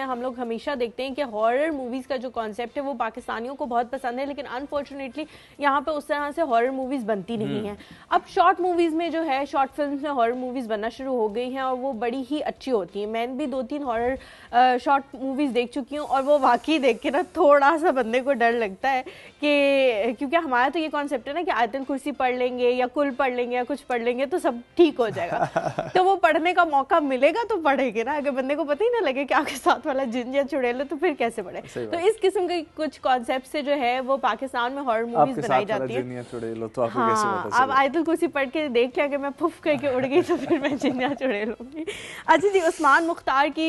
हम लोग हमेशा देखते हैं कि हॉरर मूवीज का जो कॉन्सेप्ट है वो पाकिस्तानियों को बहुत पसंद है लेकिन अनफॉर्चुनेटली यहाँ पे उस तरह से हॉरर मूवीज बनती नहीं हम्म। है अब शॉर्ट मूवीज में जो है शॉर्ट फिल्म में हॉरर मूवीज बनना शुरू हो गई हैं और वो बड़ी ही अच्छी होती है मैंने भी दो तीन हॉरर शॉर्ट मूवीज देख चुकी हूँ और वो वाकई देख के ना थोड़ा सा बंदे को डर लगता है कि क्योंकि हमारा तो ये कॉन्सेप्ट है ना कि आयतन कुर्सी पढ़ लेंगे या कुल पढ़ लेंगे या कुछ पढ़ लेंगे तो सब ठीक हो जाएगा तो वो पढ़ने का मौका मिलेगा तो पढ़ेंगे ना अगर बंदे को पता ही ना लगे कि आपके साथ साउथ वाला जिंजा चुड़े लो तो फिर कैसे बढ़े तो इस किस्म के कुछ कॉन्सेप्ट से जो है वो पाकिस्तान में हॉरर मूवीज बनाई जाती है तो हाँ आप आयतुल तो कुर्सी पढ़ के देख लिया कि मैं फुफ करके उड़ गई तो फिर मैं जिंदा चुड़े लूँगी अच्छा जी उस्मान मुख्तार की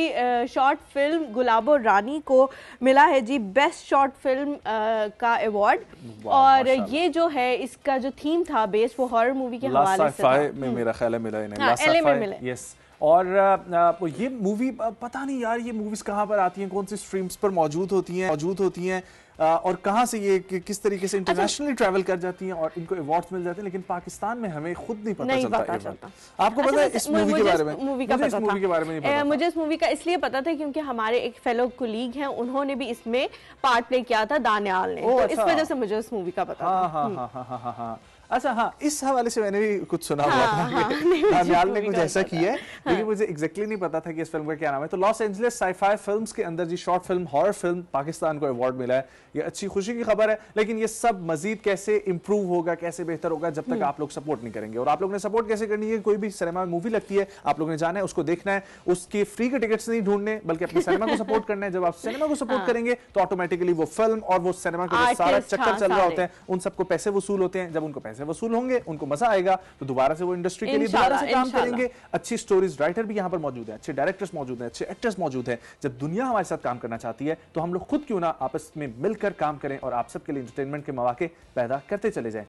शॉर्ट फिल्म गुलाबो रानी को मिला है जी बेस्ट शॉर्ट फिल्म का अवार्ड और ये जो है इसका जो थीम था बेस्ड वो हॉरर मूवी के हवाले से था में हम्म। मेरा ख्याल है मिला इन्हें यस हाँ, और ये मूवी पता नहीं यार ये मूवीज़ कहाँ पर आती हैं कौन सी स्ट्रीम्स पर मौजूद होती हैं मौजूद होती हैं और कहाँ से ये कि, किस तरीके से इंटरनेशनली अच्छा। ट्रैवल कर जाती हैं और इनको अवार्ड्स मिल जाते हैं लेकिन पाकिस्तान में हमें खुद नहीं पता नहीं चलता, चलता। आपको अच्छा, पता है इस मूवी के बारे में मूवी का मूवी के बारे में मुझे इस मूवी का इसलिए पता था क्योंकि हमारे एक फेलो कुलीग हैं उन्होंने भी इसमें पार्ट प्ले किया था दानियाल ने तो इस अच्छा। वजह से मुझे इस मूवी का पता हाँ हाँ, हम्म। हाँ हाँ हाँ हाँ हाँ हाँ अच्छा हाँ इस हवाले से मैंने भी कुछ सुना हुआ हाँ, था हाँ, हाँ, ने कुछ ऐसा किया है लेकिन हाँ। मुझे एग्जैक्टली नहीं पता था कि इस फिल्म का क्या नाम है तो लॉस एंजलिस साइफाई फिल्म्स के अंदर जी short film horror film Pakistan को अवार्ड मिला है ये अच्छी खुशी की खबर है लेकिन ये सब मजीद कैसे इंप्रूव होगा कैसे बेहतर होगा जब तक हम्म। आप लोग सपोर्ट नहीं करेंगे और आप लोग ने सपोर्ट कैसे करनी है कोई भी सिनेमा मूवी लगती है आप लोग ने जाना है उसको देखना है उसके फ्री के टिकट्स नहीं ढूंढने बल्कि अपने सिनेमा को सपोर्ट करना है जब आप सिनेमा को सपोर्ट हाँ। करेंगे तो ऑटोमेटिकली वो फिल्म और वो सिनेमा का सारा चक्कर चल रहा होता है उन सबको पैसे वसूल होते हैं जब उनको पैसे पैसे वसूल होंगे उनको मजा आएगा तो दोबारा से वो इंडस्ट्री के लिए दोबारा से काम करेंगे अच्छी स्टोरीज राइटर भी यहाँ पर मौजूद है अच्छे डायरेक्टर्स मौजूद है अच्छे एक्टर्स मौजूद है जब दुनिया हमारे साथ काम करना चाहती है तो हम लोग खुद क्यों ना आपस में मिलकर काम करें और आप सबके लिए इंटरटेनमेंट के मौके पैदा करते चले जाए